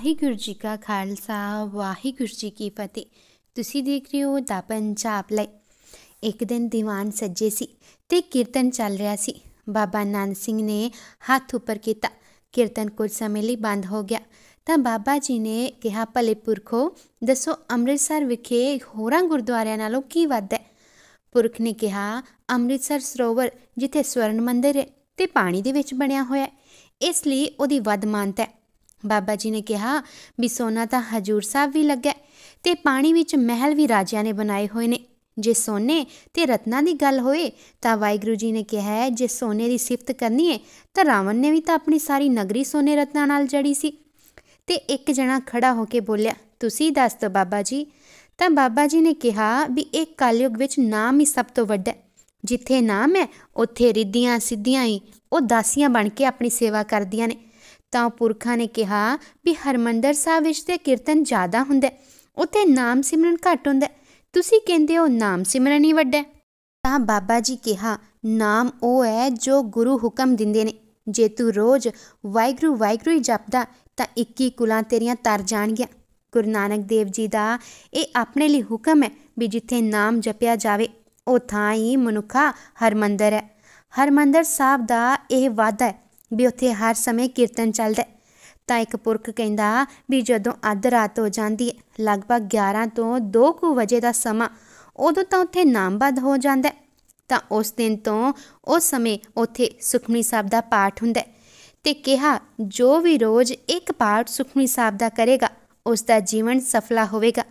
ਵਾਹਿਗੁਰੂ ਜੀ ਕਾ ਖਾਲਸਾ ਵਾਹਿਗੁਰੂ ਜੀ ਕੀ ਫਤਿਹ ਤੁਸੀਂ ਦੇਖ ਰਹੇ ਹੋ ਦਾ ਪੰਜਾਬ ਲਈ ਇੱਕ ਦਿਨ ਦੀਵਾਨ ਸੱਜੇ ਸੀ ਤੇ ਕੀਰਤਨ ਚੱਲ ਰਿਹਾ ਸੀ ਬਾਬਾ ਨਾਨਕ ਸਿੰਘ ਨੇ ਹੱਥ ਉੱਪਰ ਕੀਤਾ ਕੀਰਤਨ ਕੁਝ ਸਮੇਂ ਲਈ ਬੰਦ ਹੋ ਗਿਆ ਤਾਂ ਬਾਬਾ ਜੀ ਨੇ ਕਿਹਾ ਭਲੇ ਪੁਰਖੋ ਦੱਸੋ ਅੰਮ੍ਰਿਤਸਰ ਵਿਖੇ ਹੋਰਾਂ ਗੁਰਦੁਆਰਿਆਂ ਨਾਲੋਂ ਕੀ ਵੱਧ ਹੈ ਪੁਰਖ ਨੇ ਕਿਹਾ ਅੰਮ੍ਰਿਤਸਰ ਸਰੋਵਰ ਜਿੱਥੇ ਸਵਰਨ ਮੰਦਿਰ ਹੈ ਤੇ ਪਾਣੀ ਦੇ ਵਿੱਚ ਬਣਿਆ ਹੋਇਆ ਹੈ ਇਸ ਲਈ ਉਹਦੀ ਵੱਧ ਮਾਨਤਾ ਹੈ ਬਾਬਾ ਜੀ ਨੇ ਕਿਹਾ ਵੀ ਸੋਨਾ ਤਾਂ ਹਜੂਰ ਸਾਹਿਬ ਵੀ ਲੱਗਾ ਤੇ ਪਾਣੀ ਵਿੱਚ ਮਹਿਲ ਵੀ ਰਾਜਿਆਂ ਨੇ ਬਣਾਏ ਹੋਏ ਨੇ ਜੇ ਸੋਨੇ ਤੇ ਰਤਨਾਂ ਦੀ ਗੱਲ ਹੋਏ ਤਾਂ ਵਾਹਿਗੁਰੂ ਜੀ ਨੇ ਕਿਹਾ ਹੈ ਜੇ ਸੋਨੇ ਦੀ ਸਿਫਤ ਕਰਨੀ ਹੈ ਤਾਂ ਰਾਵਣ ਨੇ ਵੀ ਤਾਂ ਆਪਣੀ ਸਾਰੀ ਨਗਰੀ ਸੋਨੇ ਰਤਨਾਂ ਨਾਲ ਜੜੀ ਸੀ ਤੇ ਇੱਕ ਜਣਾ ਖੜਾ ਹੋ ਕੇ ਬੋਲਿਆ ਤੁਸੀਂ ਦੱਸ ਦੋ ਬਾਬਾ ਜੀ ਤਾਂ ਬਾਬਾ ਜੀ ਨੇ ਕਿਹਾ ਵੀ ਇਹ ਕਲਯੁਗ ਵਿੱਚ ਨਾਮ ਹੀ ਸਭ ਤੋਂ ਵੱਡਾ ਜਿੱਥੇ ਨਾਮ ਹੈ ਉੱਥੇ ਰਿੱਧੀਆਂ ਸਿੱਧੀਆਂ ਹੀ ਉਹ ਦਾਸੀਆਂ ਬਣ ਕੇ ਆਪਣੀ ਸੇਵਾ ਕਰਦੀਆਂ ਨੇ ਤਾਂ ਪੁਰਖਾਂ ਨੇ ਕਿਹਾ ਵੀ ਹਰਮੰਦਰ ਸਾਹਿਬ ਵਿੱਚ ਤੇ ਕੀਰਤਨ ਜ਼ਿਆਦਾ ਹੁੰਦਾ ਉੱਥੇ ਨਾਮ ਸਿਮਰਨ ਘੱਟ ਹੁੰਦਾ ਤੁਸੀਂ ਕਹਿੰਦੇ ਹੋ ਨਾਮ ਸਿਮਰਨ ਹੀ ਵੱਡਾ ਤਾਂ ਬਾਬਾ ਜੀ ਕਿਹਾ ਨਾਮ ਉਹ ਹੈ ਜੋ ਗੁਰੂ ਹੁਕਮ ਦਿੰਦੇ ਨੇ ਜੇ ਤੂੰ ਰੋਜ਼ ਵਾਹਿਗੁਰੂ ਵਾਹਿਗੁਰੂ ਹੀ ਜਪਦਾ ਤਾਂ 21 ਕੁਲਾਂ ਤੇਰੀਆਂ ਤਰ ਜਾਣਗੀਆਂ ਗੁਰੂ ਨਾਨਕ ਦੇਵ ਜੀ ਦਾ ਇਹ ਆਪਣੇ ਲਈ ਹੁਕਮ ਹੈ ਵੀ ਜਿੱਥੇ ਨਾਮ ਜਪਿਆ ਜਾਵੇ ਉਹ ਥਾਂ ਹੀ ਮਨੁੱਖਾ ਹਰਮੰਦਰ ਹੈ ਹਰਮੰਦਰ ਸਾਹਿਬ ਦਾ ਇਹ ਵਾਅਦਾ ਹੈ ਵੀ ਉੱਥੇ ਹਰ ਸਮੇਂ ਕੀਰਤਨ ਚੱਲਦਾ ਤਾਂ ਇੱਕ ਪੁਰਖ ਕਹਿੰਦਾ ਵੀ ਜਦੋਂ ਅੱਧ ਰਾਤ ਹੋ ਜਾਂਦੀ ਹੈ ਲਗਭਗ 11 ਤੋਂ 2 ਕੁ ਵਜੇ ਦਾ ਸਮਾਂ ਉਦੋਂ ਤਾਂ ਉੱਥੇ ਨਾਮਬਦ ਹੋ ਜਾਂਦਾ ਤਾਂ ਉਸ ਦਿਨ ਤੋਂ ਉਸ ਸਮੇਂ ਉੱਥੇ ਸੁਖਮਨੀ ਸਾਹਿਬ ਦਾ ਪਾਠ ਹੁੰਦਾ ਤੇ ਕਿਹਾ ਜੋ ਵੀ ਰੋਜ਼ ਇੱਕ ਪਾਠ ਸੁਖਮਨੀ ਸਾਹਿਬ ਦਾ ਕਰੇਗਾ ਉਸ ਦਾ ਜੀਵਨ ਸਫਲਾ ਹੋਵੇਗਾ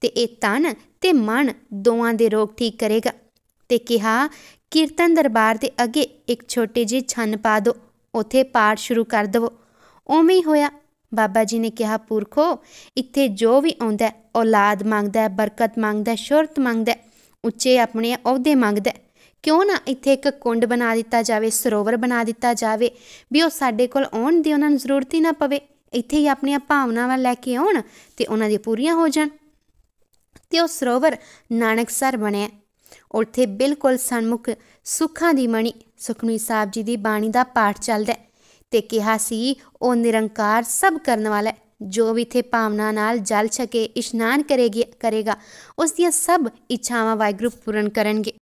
ਤੇ ਇਹ ਤਨ ਤੇ ਮਨ ਦੋਵਾਂ ਦੇ ਰੋਗ ਠੀਕ ਕਰੇਗਾ ਤੇ ਕਿਹਾ ਕੀਰਤਨ ਦਰਬਾਰ ਦੇ ਅੱਗੇ ਇੱਕ ਛੋਟੀ ਜਿਹੀ ਛੰਨ ਪਾ ਦਿਓ ਉਥੇ ਪਾਠ ਸ਼ੁਰੂ ਕਰ ਦਵੋ ਉਵੇਂ ਹੀ ਹੋਇਆ ਬਾਬਾ ਜੀ ਨੇ ਕਿਹਾ ਪੁਰਖੋ ਇੱਥੇ ਜੋ ਵੀ ਆਉਂਦਾ ਔਲਾਦ ਮੰਗਦਾ ਬਰਕਤ ਮੰਗਦਾ ਸ਼ੁਰਤ ਮੰਗਦਾ ਉੱਚੇ ਆਪਣੇ ਅਹੁਦੇ ਮੰਗਦਾ ਕਿਉਂ ਨਾ ਇੱਥੇ ਇੱਕ ਕੁੰਡ ਬਣਾ ਦਿੱਤਾ ਜਾਵੇ ਸਰੋਵਰ ਬਣਾ ਦਿੱਤਾ ਜਾਵੇ ਵੀ ਉਹ ਸਾਡੇ ਕੋਲ ਆਉਣ ਦੀ ਉਹਨਾਂ ਨੂੰ ਜ਼ਰੂਰਤ ਹੀ ਨਾ ਪਵੇ ਇੱਥੇ ਹੀ ਆਪਣੀਆਂ ਭਾਵਨਾਵਾਂ ਲੈ ਕੇ ਆਉਣ ਤੇ ਉਹਨਾਂ ਦੀ ਪੂਰੀਆਂ ਹੋ ਜਾਣ ਤੇ ਉਹ ਸਰੋਵਰ ਨਾਨਕਸਰ ਬਣਿਆ ਉੱਥੇ ਬਿਲਕੁਲ ਸਨਮੁਖ ਸੁੱਖਾਂ ਦੀ ਮਣੀ ਸੁਖਮਨੀ ਸਾਹਿਬ ਜੀ ਦੀ ਬਾਣੀ ਦਾ ਪਾਠ ਚੱਲਦਾ ਤੇ ਕਿਹਾ ਸੀ ਉਹ ਨਿਰੰਕਾਰ ਸਭ ਕਰਨ ਵਾਲਾ ਹੈ ਜੋ ਵੀ ਤੇ ਭਾਵਨਾ ਨਾਲ ਜਲ ਛਕੇ ਇਸ਼ਨਾਨ ਕਰੇਗੀ ਕਰੇਗਾ ਉਸ ਦੀਆਂ ਸਭ ਇੱਛਾਵਾਂ ਵਾਹਿਗੁਰੂ ਪੂਰਨ ਕਰਨਗੇ